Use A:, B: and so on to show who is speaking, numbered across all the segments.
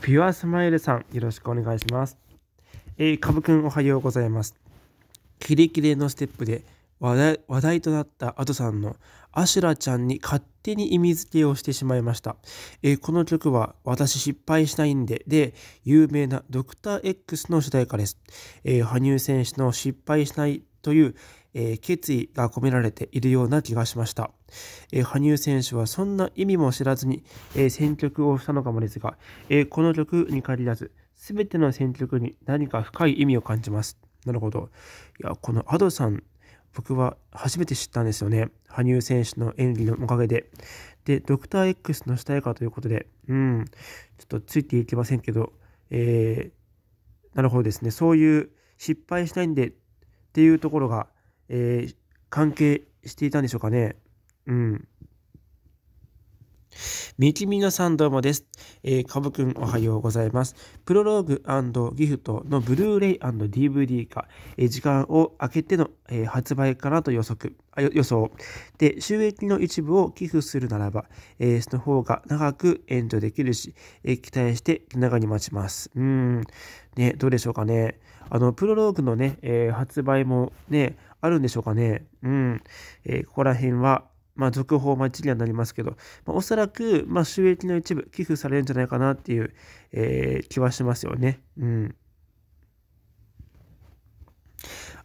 A: ピュアスマイルさん、よろしくお願いします。えー、かぶくんおはようございます。キレキレのステップで話題話題となったアドさんのアシュラちゃんに勝手に意味付けをしてしまいました。えー、この曲は私失敗したいんでで有名なドクター X の主題歌です。えー、羽生選手の失敗しないというえー、決意が込められているような気がしました。えー、羽生選手はそんな意味も知らずに、えー、選曲をしたのかもですが、えこの曲に限らず、すべての選曲に何か深い意味を感じます。なるほど。いや、この Ado さん、僕は初めて知ったんですよね。羽生選手の演技のおかげで。で、ドクター X の主題歌ということで、うん、ちょっとついていけませんけど、えー、なるほどですね。そういう失敗しないんでっていうところが、えー、関係していたんでしょうかね。うん。みきみのさんどうもです。えー、かぶくんおはようございます。プロローグギフトのブルーレイ &DVD 化、えー、時間を空けての、えー、発売かなと予測あ予想。で、収益の一部を寄付するならば、えー、その方が長く援助できるし、えー、期待して気長に待ちます。うん。ね、どうでしょうかね。あの、プロローグのね、えー、発売もね、あるんでしょうかね。うん。えー、ここら辺は、まあ、続報待ちにはなりますけど、まあ、おそらく、まあ、収益の一部寄付されるんじゃないかなっていう、えー、気はしますよね。うん。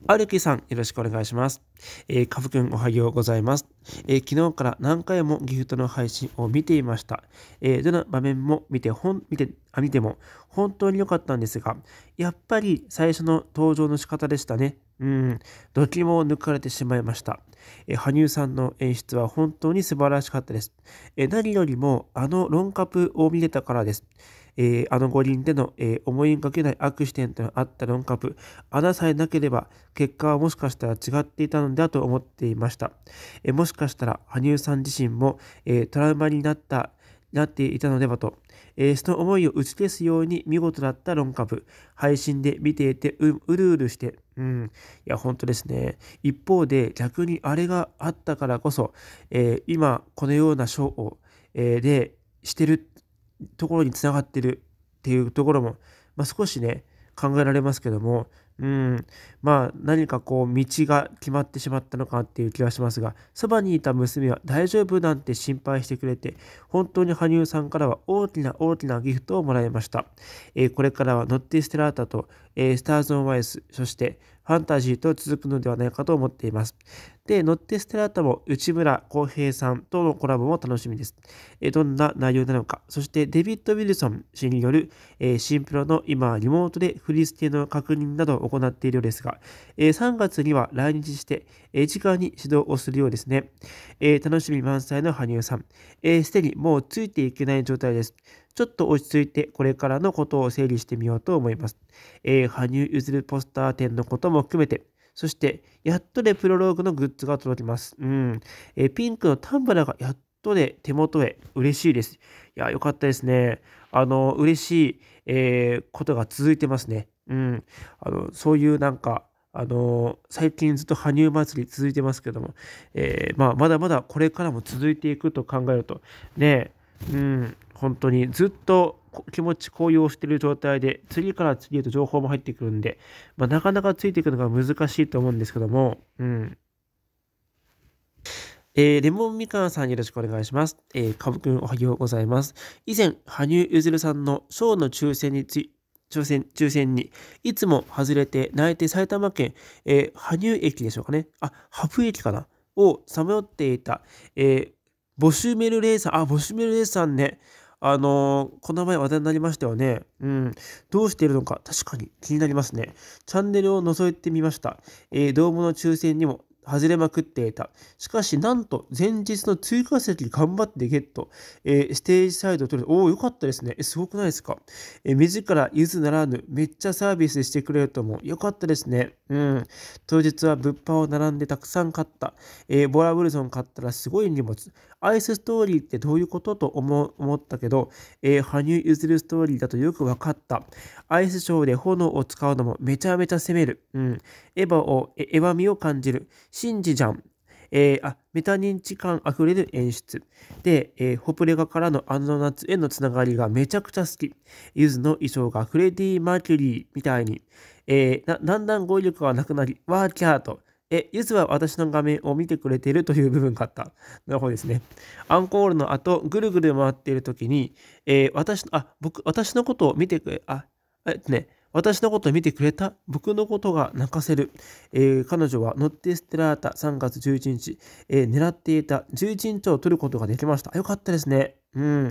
A: アルきさん、よろしくお願いします。えー、かふくおはようございます。えー、昨日から何回もギフトの配信を見ていました。えー、どの場面も見て本見てあ見ても本当に良かったんですが、やっぱり最初の登場の仕方でしたね。うん、どきも抜かれてしまいました。え羽生さんの演出は本当に素晴らしかったです。え何よりもあのロンカプを見れたからです。えー、あの五輪での、えー、思いがけないアクシデントのあったロンカプ、穴さえなければ結果はもしかしたら違っていたのだと思っていました。えー、もしかしたら羽生さん自身も、えトラウマになったなっていたのではと、えー、その思いを打ち消すように見事だった論下部、配信で見ていてうるうるして、うん、いや、本当ですね。一方で、逆にあれがあったからこそ、えー、今、このような賞を、えー、で、してるところにつながってるっていうところも、まあ、少しね、考えられますけども、うん、まあ何かこう道が決まってしまったのかっていう気はしますがそばにいた娘は大丈夫なんて心配してくれて本当に羽生さんからは大きな大きなギフトをもらいました、えー、これからはノッティ・ステラータとえー、スターズ・オン・ワイス、そしてファンタジーと続くのではないかと思っています。で、乗ってステラータも内村航平さんとのコラボも楽しみです。えー、どんな内容なのか、そしてデビッド・ウィルソン氏による、えー、新プロの今、リモートで振り付けの確認などを行っているようですが、え3月には来日して、えー、直に指導をするようですね。え楽しみ満載の羽生さん、えー、すでにもうついていけない状態です。ちょっと落ち着いてこれからのことを整理してみようと思います。えー、羽生結弦ポスター展のことも含めて、そして、やっとでプロローグのグッズが届きます。うん。えー、ピンクのタンブラーがやっとで手元へ嬉しいです。いや、よかったですね。あの、嬉しい、えー、ことが続いてますね。うん。あの、そういうなんか、あの最近ずっと羽生祭り続いてますけども、えー、まあ、まだまだこれからも続いていくと考えるとねうん本当にずっと気持ち高揚してる状態で次から次へと情報も入ってくるんで、まあ、なかなかついていくのが難しいと思うんですけども、うん。えー、レモンみかんさんよろしくお願いします。えー、かぶくんおはようございます。以前、羽生結弦さんのショーの抽選につい抽選抽選にいつも外れて泣いて埼玉県、えー、羽生駅でしょうかね。あ、羽生駅かな。をさまよっていた、えー、ボシュメルレイさん、あ、ボシュメルレイさんね。あのー、この前話題になりましたよね。うん。どうしているのか、確かに気になりますね。チャンネルを覗いてみました。えー、ドームの抽選にも外れまくっていた。しかし、なんと、前日の追加席頑張ってゲット。えー、ステージサイドを取れおお、よかったですね。え、すごくないですか。え、自らゆずならぬ、めっちゃサービスしてくれると思う。よかったですね。うん。当日は物販を並んでたくさん買った。えー、ボラブルゾン買ったらすごい荷物。アイスストーリーってどういうことと思思ったけど、えー、羽生結弦ストーリーだとよく分かった。アイスショーで炎を使うのもめちゃめちゃ攻める。うん。エヴァを、えエヴァみを感じる。シンジじゃん。えー、あメタ認知感あふれる演出。で、えー、ホプレガからのあの夏へのつながりがめちゃくちゃ好き。ゆずの衣装がフレディ・マーキュリーみたいに、えー、だんだん語彙力がなくなり、ワーキャーとえ、ゆずは私の画面を見てくれているという部分があった。なるほどですね。アンコールの後、ぐるぐる回っている時に、えー、私、あ、僕、私のことを見てくれ、あ、えっとね、私のことを見てくれた僕のことが泣かせる、えー、彼女はノッテステラータ3月11日、えー、狙っていた11日を取ることができましたよかったですねうん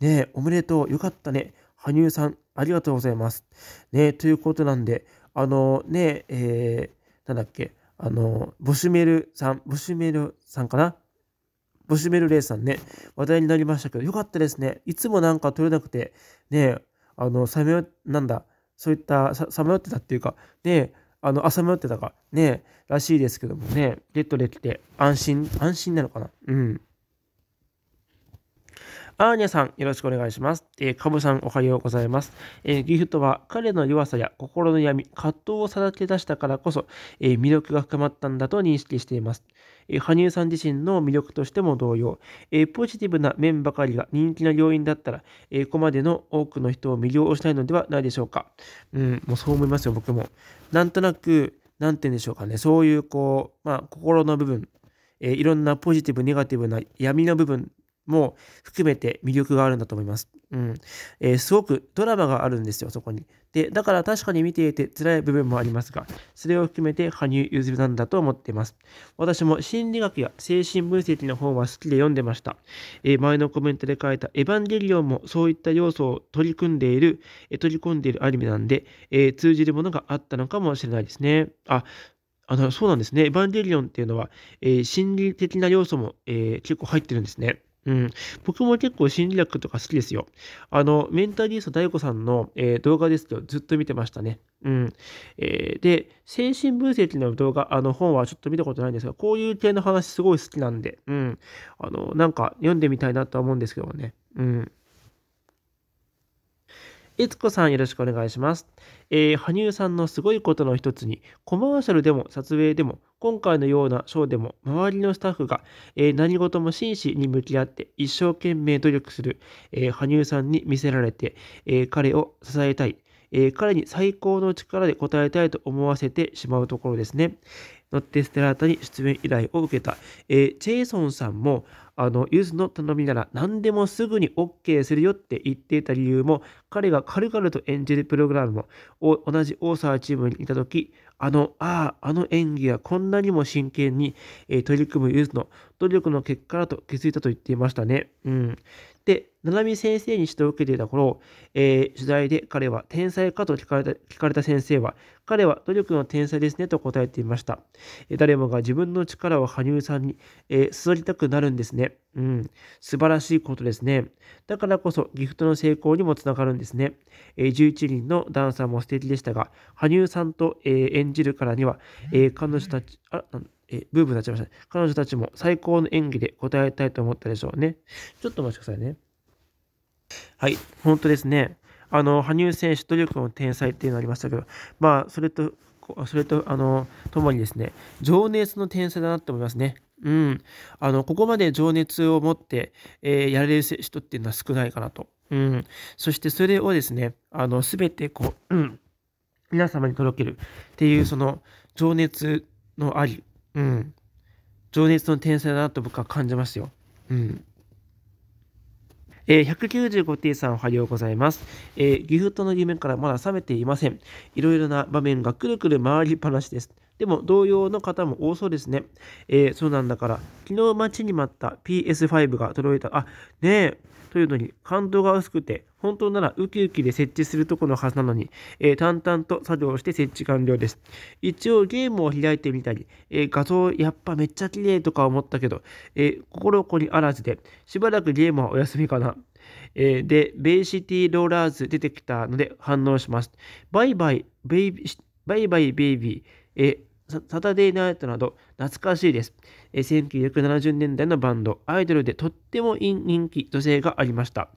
A: ねえおめでとうよかったね羽生さんありがとうございますねということなんであのねえー、なんだっけあの、ボシュメルさん、ボシュメルさんかなボシュメルレイさんね、話題になりましたけど、よかったですね。いつもなんか取れなくて、ね、あの、さめ、なんだ、そういった、さまよってたっていうか、ね、あの、朝迷ってたか、ね、らしいですけどもね、ゲットできて、安心、安心なのかな。うん。アーニャさん、よろしくお願いします。えー、カブさん、おはようございます。えー、ギフトは彼の弱さや心の闇、葛藤をさらけ出したからこそ、えー、魅力が深まったんだと認識しています。えー、羽生さん自身の魅力としても同様、えー、ポジティブな面ばかりが人気の要因だったら、えー、ここまでの多くの人を魅了したいのではないでしょうか。うん、もうそう思いますよ、僕も。なんとなく、なんて言うんでしょうかね、そういうこう、まあ、心の部分、えー、いろんなポジティブ、ネガティブな闇の部分も含めて魅力があるんだと思います。うん。えー、すごくドラマがあるんですよ、そこに。で、だから確かに見ていて辛い部分もありますが、それを含めて羽生結弦なんだと思っています。私も心理学や精神分析の本は好きで読んでました。えー、前のコメントで書いたエヴァンゲリオンもそういった要素を取り組んでいる、えー、取り込んでいるアニメなんで、え通じるものがあったのかもしれないですね。あ、あのそうなんですね。エヴァンゲリオンっていうのは、えー、心理的な要素も、えー、結構入ってるんですね。うん、僕も結構心理学とか好きですよ。あの、メンタリスト DAIGO さんの、えー、動画ですけど、ずっと見てましたね。うん。えー、で、精神分析の動画、あの本はちょっと見たことないんですが、こういう系の話すごい好きなんで、うん。あの、なんか読んでみたいなとは思うんですけどもね。うん。いつこさんよろしくお願いします。えー、羽生さんのすごいことの一つに、コマーシャルでも撮影でも、今回のようなショーでも、周りのスタッフが、えー、何事も真摯に向き合って一生懸命努力する、えー、羽生さんに見せられて、え彼を支えたい、えー、彼に最高の力で応えたいと思わせてしまうところですね。乗ッテステラータに出演依頼を受けた。えー、チェイソンさんも、あの、ユズの頼みなら何でもすぐに OK するよって言っていた理由も、彼が軽々と演じるプログラムを同じオーサーチームにいた時、あの、ああ、あの演技はこんなにも真剣に、えー、取り組むゆずの努力の結果だと気づいたと言っていましたね。うん。で、七海先生に指導を受けていた頃、えー、取材で彼は天才かと聞かれた聞かれた先生は、彼は努力の天才ですねと答えていました。誰もが自分の力を羽生さんに、えー、注ぎたくなるんですね。うん、素晴らしいことですね。だからこそギフトの成功にもつながるんですね。えー、11人のダンサーも素敵でしたが、羽生さんと、えー、演じるからには、えー、彼女たち、あえブーブーなっちゃいました、ね。彼女たちも最高の演技で応えたいと思ったでしょうね。ちょっとお待ちくださいね。はい、本当ですね。あの羽生選手努力の天才っていうのありましたけど、まあ、それと、それと、あの、ともにですね、情熱の天才だなって思いますね。うん。あの、ここまで情熱を持って、えー、やれる人っていうのは少ないかなと。うん。そしてそれをですね、あの、すべてこう、うん、皆様に届けるっていう、その、情熱のあり、うん。情熱の天才だなと僕は感じますよ。うん。えー、195 T さんおはようございます、えー、ギフトの夢からまだ覚めていません。いろいろな場面がくるくる回りっぱなしです。でも同様の方も多そうですね。えー、そうなんだから、昨日待ちに待った PS5 が届いた。あ、ねえ。というのに、感動が薄くて、本当ならウキウキで設置するとこのはずなのに、えー、淡々と作業して設置完了です。一応ゲームを開いてみたり、えー、画像やっぱめっちゃ綺麗とか思ったけど、えー、心ここにあらずで、しばらくゲームはお休みかな。えー、で、ベイシティローラーズ出てきたので反応します。バイバイ、ベイビー、バイバイベイ。えサタデーナイトなど懐かしいです、1970年代のバンド、アイドルでとっても人気、女性がありました。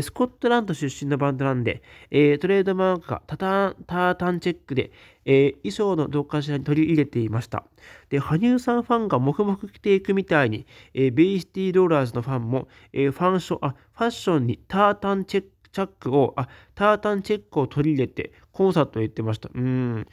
A: スコットランド出身のバンドなんで、トレードマークがタタタータンチェックで、衣装のどっかしらに取り入れていました。で、羽生さんファンが黙々着ていくみたいに、ベイシティローラーズのファンも、ファンショあ、ファッションにタータンチェッチャックを、あ、タータンチェックを取り入れて、コンサートを行ってました。うん、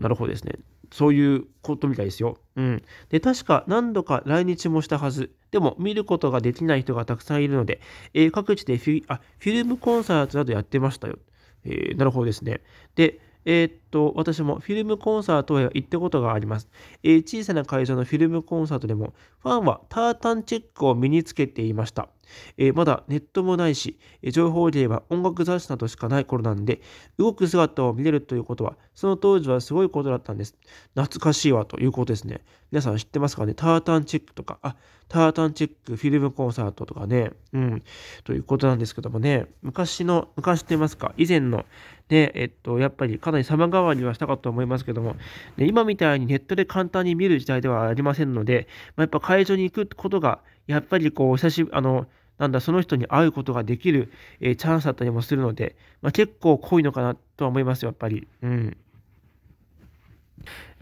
A: なるほどですね。そういうことみたいですよ。うん。で、確か何度か来日もしたはず。でも、見ることができない人がたくさんいるので、えー、各地でフィあフィルムコンサートなどやってましたよ。えー、なるほどですね。で、えー、っと、私もフィルムコンサートへ行ったことがあります、えー、小さな会場のフィルムコンサートでも、ファンはタータンチェックを身につけていました。えー、まだネットもないし、え情報で言えば音楽雑誌などしかない頃なんで、動く姿を見れるということは、その当時はすごいことだったんです。懐かしいわということですね。皆さん知ってますかねタータンチェックとか、あ、タータンチェックフィルムコンサートとかね、うん、ということなんですけどもね、昔の、昔っていますか、以前の、ね、えっと、やっぱりかなり様変わりはしたかと思いますけども、ね、今みたいにネットで簡単に見る時代ではありませんので、まあ、やっぱ会場に行くことが、やっぱりこう、久しぶり、あの、なんだ、その人に会うことができる、えー、チャンスだったりもするので、まあ、結構濃いのかなとは思いますよ、やっぱり。うん。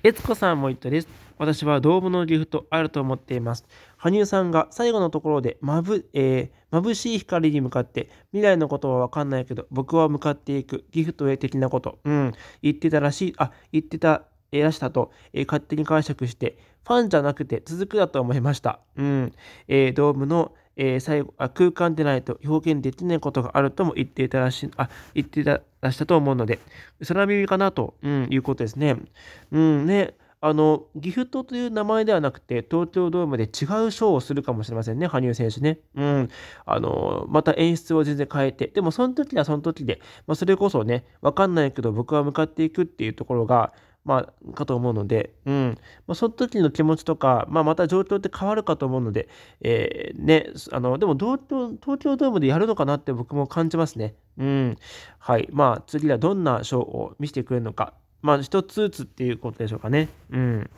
A: 悦子さんも言ったです。私は同部のギフトあると思っています。羽生さんが最後のところで、まぶ、えー、眩しい光に向かって、未来のことはわかんないけど、僕は向かっていく、ギフトへ的なこと、うん、言ってたらしい、あ、言ってた、えー、らしたと、えー、勝手に解釈して、ファンじゃなくて続くだと思いました。うん、えー、ドームの、えー、最後あ空間でないと表現できないことがあるとも言っていたらしあ言っていたらしたと思うので、空耳かなと、うん、いうことですね。うんねあのギフトという名前ではなくて東京ドームで違うショーをするかもしれませんね羽生選手ね。うん、あのまた演出を全然変えてでもその時はその時で、まあ、それこそね分かんないけど僕は向かっていくっていうところがまあ、かと思うので、うん。まあ、その時の気持ちとか、まあ、また状況って変わるかと思うので、えー、ね、あの、でも東京、東京ドームでやるのかなって僕も感じますね。うん。はい。まあ、次はどんなショーを見せてくれるのか。まあ、一つずつっていうことでしょうかね。うん。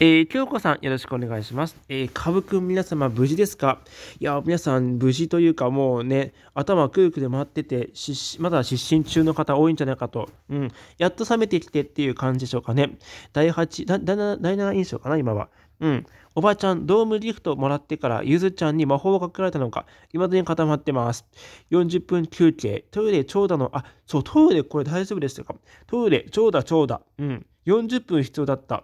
A: えー、京子さん、よろしくお願いします。えー、株くん、皆様、無事ですかいや、皆さん、無事というか、もうね、頭くるくる回ってて、まだ失神中の方多いんじゃないかと。うん。やっと冷めてきてっていう感じでしょうかね。第8、だ第 7, 第7印象かな、今は。うん。おばちゃん、ドームギフトもらってから、ゆずちゃんに魔法をかけられたのか、未だに固まってます。40分休憩、トイレ長蛇の、あ、そう、トイレこれ大丈夫でしたかトイレ長蛇長蛇。うん。40分必要だった。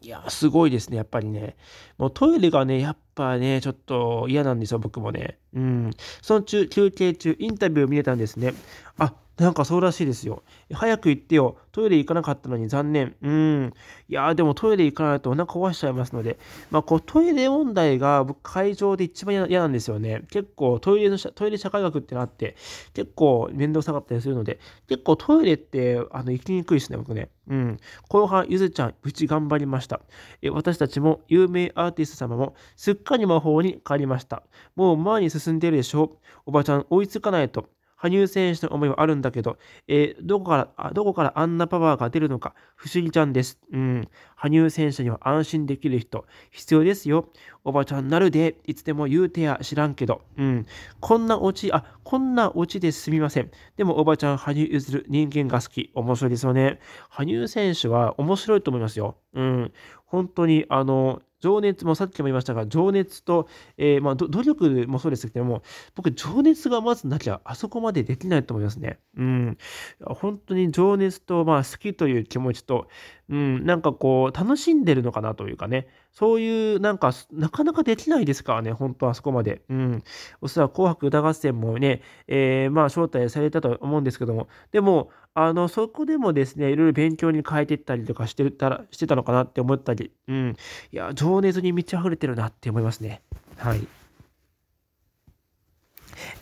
A: いや、すごいですね、やっぱりね。もうトイレがね、やっぱね、ちょっと嫌なんですよ、僕もね。うん。その中、休憩中、インタビュー見れたんですね。あ、なんかそうらしいですよ。早く行ってよ。トイレ行かなかったのに残念。うん。いやー、でもトイレ行かないとお腹壊しちゃいますので、まあ、こう、トイレ問題が僕、会場で一番嫌なんですよね。結構、トイレの、トイレ社会学ってのあって、結構面倒くさかったりするので、結構トイレって、あの、行きにくいですね、僕ね。うん。後半、ゆずちゃん、うち頑張りました。え私たちも、有名アーティスト様も、すっかり魔法に変わりました。もう前に進んでいるでしょう。おばちゃん、追いつかないと。羽生選手の思いはあるんだけど、えー、どこからどこからあんなパワーが出るのか不思議ちゃんです。うん、羽生選手には安心できる人必要ですよ。おばちゃんなるで、いつでも言うてや知らんけど、うん、こんなオチ、あ、こんなオチですみません。でもおばちゃん、羽生譲る人間が好き。面白いですよね。羽生選手は面白いと思いますよ。うん、本当に、あの、情熱もさっきも言いましたが、情熱と、えー、まあ、努力もそうですけども、僕、情熱がまずなきゃ、あそこまでできないと思いますね。うん。本当に情熱と、まあ、好きという気持ちと、うん、なんかこう、楽しんでるのかなというかね、そういうなんか、なかなかできないですからね、本当あそこまで。うん。おそらく紅白歌合戦もね、えー、まあ招待されたと思うんですけども、でも、あの、そこでもですね、いろいろ勉強に変えてったりとかしてたら、してたのかなって思ったり、うん。いや、情熱に満ち溢れてるなって思いますね。はい。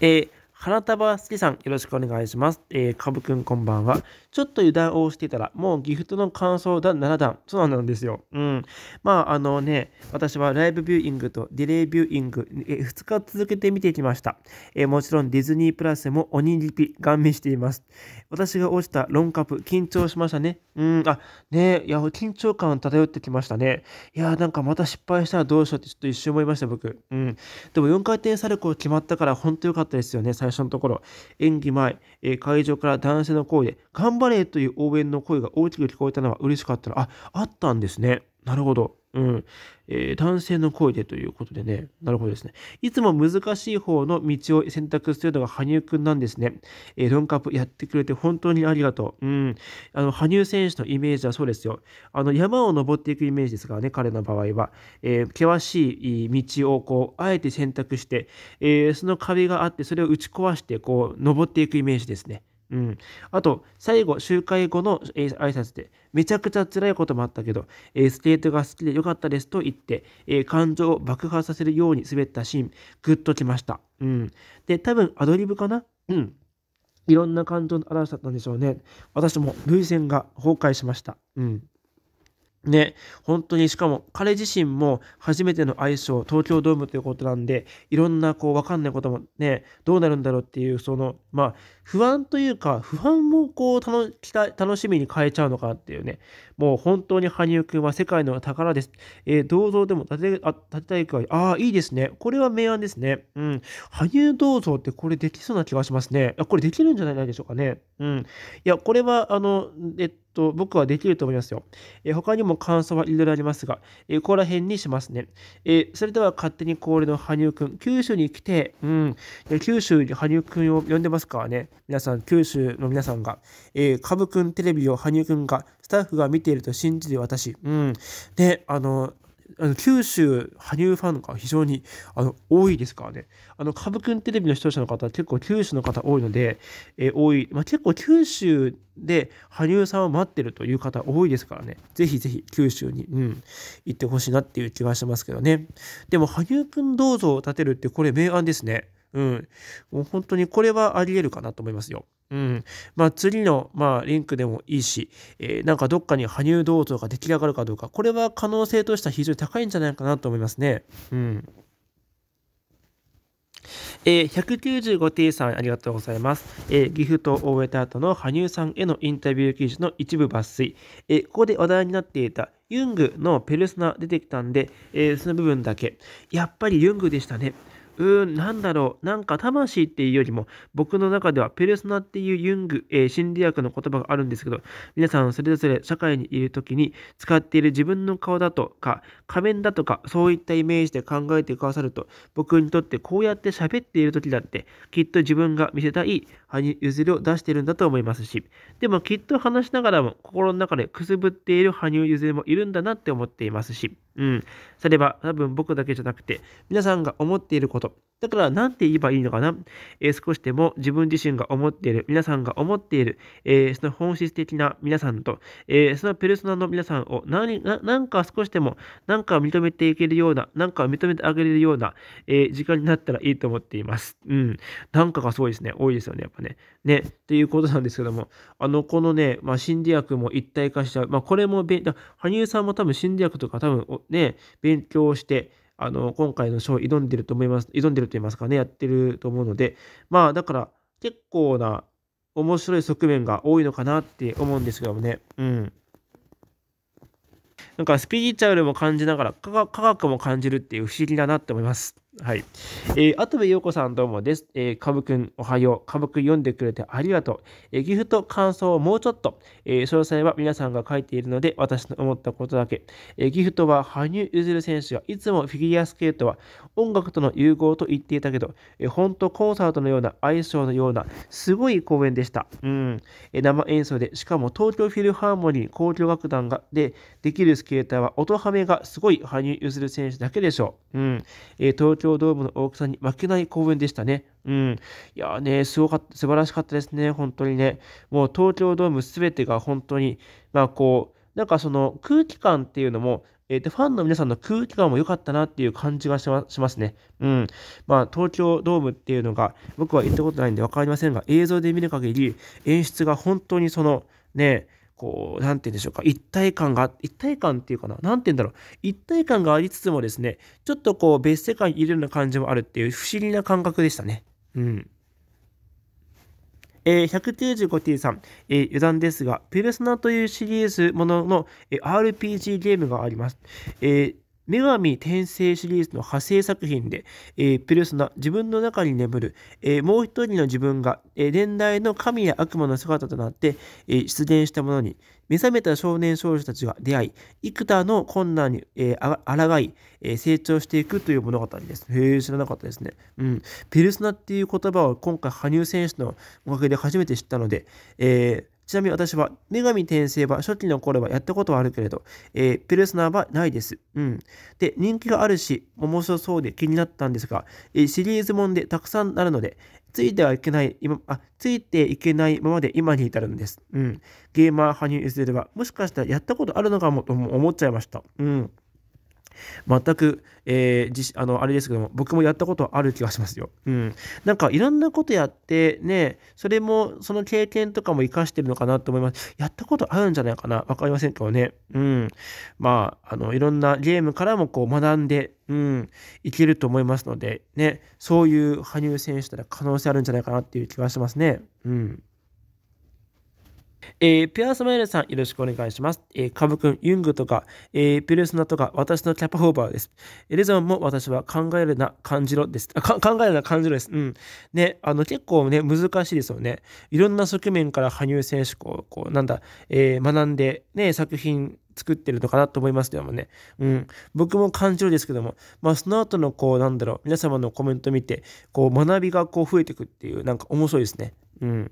A: えー花束好きさん、よろしくお願いします。えー、かぶくんこんばんは。ちょっと油断をしていたら、もうギフトの感想だ7段。そうなんですよ。うん。まあ、あのね、私はライブビューイングとディレイビューイング、えー、2日続けて見てきました。えー、もちろんディズニープラスも鬼リピ、ガン見しています。私が落ちたロンカップ、緊張しましたね。うん、あ、ねいや、緊張感漂ってきましたね。いや、なんかまた失敗したらどうしようってちょっと一瞬思いました、僕。うん。でも4回転サルコー決まったから、本当良かったですよね、最初。話のところ、演技前、え会場から男性の声で、頑張れという応援の声が大きく聞こえたのは嬉しかったら、あ、あったんですね。なるほど。うん。えー、性の声でということでね。なるほどですね。いつも難しい方の道を選択するのが羽生くんなんですね。えー、ロンカップやってくれて本当にありがとう。うん。あの、羽生選手のイメージはそうですよ。あの、山を登っていくイメージですからね、彼の場合は。えー、険しい道をこう、あえて選択して、えその壁があって、それを打ち壊して、こう、登っていくイメージですね。うん、あと、最後、集会後の、え挨拶で、めちゃくちゃ辛いこともあったけど、えー、スケートが好きでよかったですと言って、えー、感情を爆破させるように滑ったシーン、ぐっときました。うん。で、多分アドリブかなうん。いろんな感情の表しだったんでしょうね。私も涙腺が崩壊しました。うん。ね、本当にしかも彼自身も初めてのアイスを東京ドームということなんでいろんなこう分かんないこともねどうなるんだろうっていうそのまあ不安というか不安もこう楽楽しみに変えちゃうのかっていうねもう本当に羽生君は世界の宝です、えー、銅像でも立てあ立てたいくらいああいいですねこれは明暗ですねうん羽生銅像ってこれできそうな気がしますねあこれできるんじゃないでしょうかねうんいやこれはあのえっとと僕はできると思いますよ。えー、他にも感想はいろいろありますが、えー、ここら辺にしますね。えー、それでは勝手に恒例の羽生くん、九州に来て、うん、九州に羽生くんを呼んでますからね。皆さん、九州の皆さんが、えー、株くんテレビを羽生くんが、スタッフが見ていると信じる私。うん。で、あの、あの九州、羽生ファンが非常にあの多いですからね。あの、カブくんテレビの視聴者の方、結構九州の方多いので、えー、多い。まあ、結構九州で羽生さんを待ってるという方多いですからね。ぜひぜひ九州に、うん、行ってほしいなっていう気がしますけどね。でも、羽生くんうぞを立てるって、これ明暗ですね。うん。もう本当にこれはあり得るかなと思いますよ。うん。まあ、次の、まあ、リンクでもいいし、えー、なんかどっかに羽生銅像が出来上がるかどうか、これは可能性としては非常に高いんじゃないかなと思いますね。うん。えー、195 t さんありがとうございます、えー、ギフトを終えた後の羽生さんへのインタビュー記事の一部抜粋、えー、ここで話題になっていたユングのペルソナ出てきたんで、えー、その部分だけやっぱりユングでしたねうーん、なんだろう。なんか魂っていうよりも、僕の中ではペルソナっていうユング、えー、心理学の言葉があるんですけど、皆さんそれぞれ社会にいる時に使っている自分の顔だとか、仮面だとか、そういったイメージで考えてくださると、僕にとってこうやって喋っている時だって、きっと自分が見せたい羽生結弦を出しているんだと思いますし、でもきっと話しながらも心の中でくすぶっている羽生結弦もいるんだなって思っていますし、うん。それは多分僕だけじゃなくて、皆さんが思っていること、だからなんて言えばいいのかな、えー、少しでも自分自身が思っている、皆さんが思っている、えー、その本質的な皆さんと、えー、そのペルソナの皆さんを何何か少しでも何か認めていけるような、何か認めてあげれるような、え時間になったらいいと思っています。うん。なんかがすごいですね。多いですよね、やっぱね。ね。ということなんですけども、あの、このね、まあ、心理学も一体化しちゃう。まあ、これも、羽生さんも多分心理学とか多分ね、勉強して、あの、今回の賞挑んでると思います、挑んでると言いますかね、やってると思うので、まあ、だから結構な面白い側面が多いのかなって思うんですけどもね、うん。なんかスピリチュアルも感じながら科学も感じるっていう不思議だなって思います。はい。えー、跡部陽子さんどうもです。えー、ぶくんおはよう。株くん読んでくれてありがとう。えー、ギフト感想をもうちょっと。えー、詳細は皆さんが書いているので、私の思ったことだけ。えー、ギフトは羽生結弦選手がいつもフィギュアスケートは音楽との融合と言っていたけど、えー、本当コンサートのような相性のようなすごい公演でした。うん。えー、生演奏で、しかも東京フィルハーモニー交響楽団がでできるスケーターは音ハメがすごい羽生結弦選手だけでしょう。うん。えー、東京京ドームの大きさに負けない公演でしたね。うん。いやね、すごかった、素晴らしかったですね、本当にね。もう東京ドーム全てが本当に、まあこう、なんかその空気感っていうのも、えー、とファンの皆さんの空気感も良かったなっていう感じがしますね。うん。まあ、東京ドームっていうのが、僕は行ったことないんで分かりませんが、映像で見る限り、演出が本当にその、ね、こう、なんて言うんでしょうか、一体感が、一体感っていうかな、なんて言うんだろう、一体感がありつつもですね、ちょっとこう、別世界にいるような感じもあるっていう不思議な感覚でしたね。うん。えー、195T さん、えー、余談ですが、ペルソナというシリーズものの、えー、RPG ゲームがあります。えー女神転生シリーズの派生作品で、えー、ペルソナ、自分の中に眠る、えー、もう一人の自分が、えー、伝の神や悪魔の姿となって、え出現したものに、目覚めた少年少女たちが出会い、幾多の困難に、えー、あらがい、え成長していくという物語です。へえ、知らなかったですね。うん。ペルソナっていう言葉を今回、羽生選手のおかげで初めて知ったので、えーちなみに私は、女神転生は初期の頃はやったことはあるけれど、えー、ペルソナはないです。うん。で、人気があるし、面白そうで気になったんですが、えー、シリーズもんでたくさんあるので、ついてはいけない、今、あ、ついていけないままで今に至るんです。うん。ゲーマー羽生結弦は、もしかしたらやったことあるのかもと思っちゃいました。うん。全く、えー、あのあれですけども僕もやったことある気がしますよ。うん、なんかいろんなことやってねそれもその経験とかも生かしてるのかなと思います。やったことあるんじゃないかな分かりませんけどね。うん、まああのいろんなゲームからもこう学んで、うん、いけると思いますのでねそういう羽生選手たら可能性あるんじゃないかなっていう気がしますね。うんえー、ピュアスマイルさん、よろしくお願いします。えー、カブ君、ユングとか、えー、ピルスナとか、私のキャパオーバーです。レゾンも私は考えるな、感じろです。あ 考えるな、感じろです。うん。ね、あの、結構ね、難しいですよね。いろんな側面から羽生選手、こう、こうなんだ、えー、学んで、ね、作品、作ってるのかなと思いますけどもね。うん。僕も感じるですけども、まあその後のこうなんだろう、皆様のコメント見て、こう学びがこう増えていくっていう、なんか面白いですね。うん。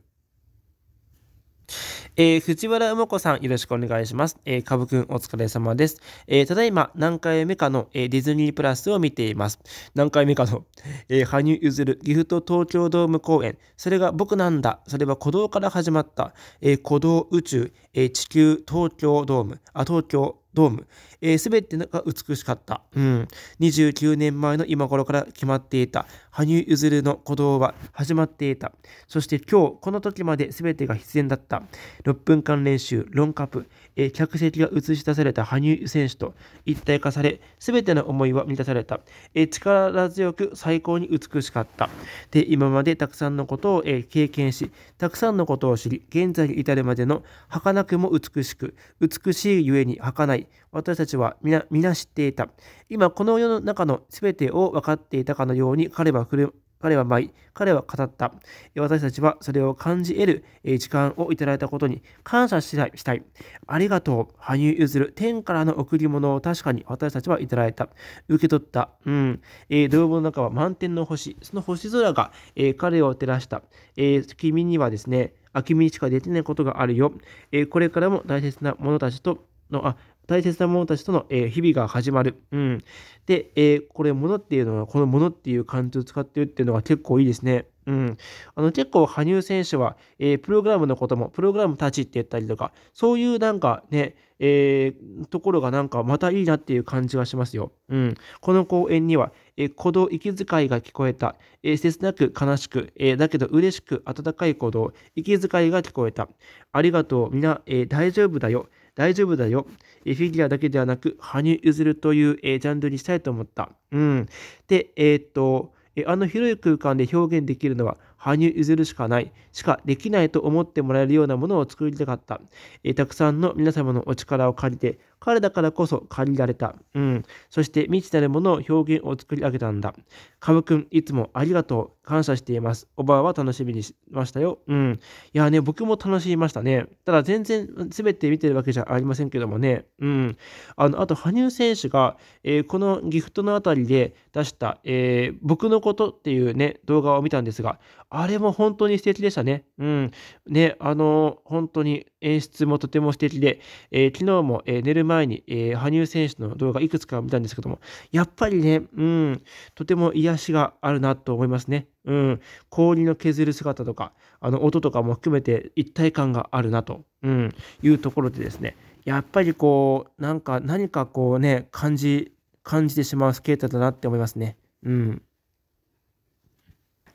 A: えー、藤原梅子さん、よろしくお願いします。えー、かぶくん、お疲れ様です。えー、ただいま、何回目かの、えー、ディズニープラスを見ています。何回目かの、えー、羽生結弦ギフト東京ドーム公演。それが僕なんだ。それは鼓動から始まった。えー、鼓動宇宙、えー、地球東京ドーム、あ、東京ドーム、えー、全てが美しかった、うん、29年前の今頃から決まっていた羽生結弦の鼓動は始まっていたそして今日この時まで全てが必然だった6分間練習ロンカップえ客席が映し出された羽生選手と一体化され、全ての思いは満たされた。え力強く最高に美しかった。で、今までたくさんのことを、え経験し、たくさんのことを知り、現在に至るまでの儚くも美しく、美しいゆえに儚い。私たちは皆、皆知っていた。今、この世の中の全てを分かっていたかのように彼は振る彼は舞い、彼は語った。私たちはそれを感じ得る時間をいただいたことに感謝したい。したいありがとう、羽生結弦。天からの贈り物を確かに私たちはいただいた。受け取った。うん。えー、泥棒の中は満天の星。その星空が、えー、彼を照らした。えー、君にはですね、秋君にしか出てないことがあるよ。えこれからも大切な者たちとの、あ、大切なものたちとの、えー、日々が始まる。うん。で、えー、これ、ものっていうのは、このものっていう漢字を使ってるっていうのが結構いいですね。うん。あの、結構、羽生選手は、えー、プログラムのことも、プログラムたちって言ったりとか、そういうなんかね、えー、ところがなんかまたいいなっていう感じがしますよ。うん。この公演には、えー、鼓動、息遣いが聞こえた。えー、切なく悲しく、えー、だけど嬉しく温かい鼓動、息遣いが聞こえた。ありがとう、皆、えー、大丈夫だよ。大丈夫だよ。フィギュアだけではなく、羽生結弦という、えジャンルにしたいと思った。うん。で、えー、っと、あの広い空間で表現できるのは羽生譲るしかない、しかできないと思ってもらえるようなものを作りたかった。えー、たくさんの皆様のお力を借りて、彼だからこそ借りられた。うん。そして未知なるものを表現を作り上げたんだ。カブくん、いつもありがとう。感謝しています。おばあは楽しみにしましたよ。うん。いやね、僕も楽しみましたね。ただ全然全て見てるわけじゃありませんけどもね。うん。あの、あと、羽生選手が、えー、このギフトのあたりで出した、えー、僕のことっていうね、動画を見たんですが、あれも本当に素敵でしたね。うん。ね、あの、本当に演出もとても素敵で、えー、昨日も、えー、寝る前に、えー、羽生選手の動画いくつか見たんですけども、やっぱりね、うん、とても癒しがあるなと思いますね。うん、氷の削る姿とか、あの音とかも含めて一体感があるなと、うん、いうところでですね、やっぱりこう、なんか何かこうね、感じ、感じてしまうスケーターだなって思いますね。うん。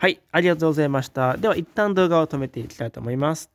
A: はい、ありがとうございました。では一旦動画を止めていきたいと思います。